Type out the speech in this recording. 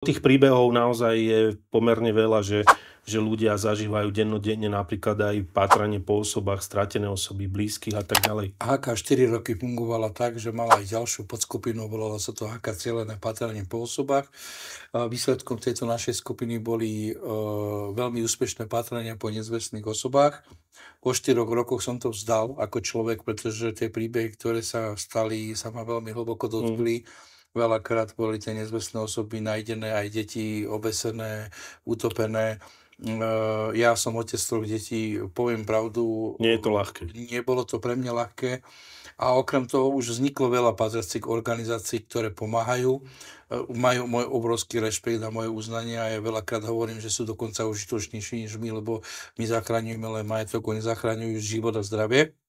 Tých príbehov naozaj je pomerne veľa, že, že ľudia zažívajú dennodenne napríklad aj pátranie po osobách, stratené osoby, blízkych a tak ďalej. HK 4 roky fungovala tak, že mala aj ďalšiu podskupinu, bolo sa to HK cieľené pátranie po osobách. Výsledkom tejto našej skupiny boli e, veľmi úspešné pátrania po nezvestných osobách. Po 4 rokoch som to vzdal ako človek, pretože tie príbehy, ktoré sa stali, sa ma veľmi hlboko dotkli. Mm Veľakrát boli tie nezvestné osoby nájdené, aj deti obesené, utopené mm, e, ja som otec troch detí, poviem pravdu. Nie je to ľahké. Nebolo to pre mňa ľahké. A okrem toho už vzniklo veľa patriacich organizácií, ktoré pomáhajú. E, majú môj obrovský rešpekt a moje uznanie a ja veľakrát hovorím, že sú dokonca užitočnejší než my, lebo my zachraňujeme len majetok, oni zachraňujú život a zdravie.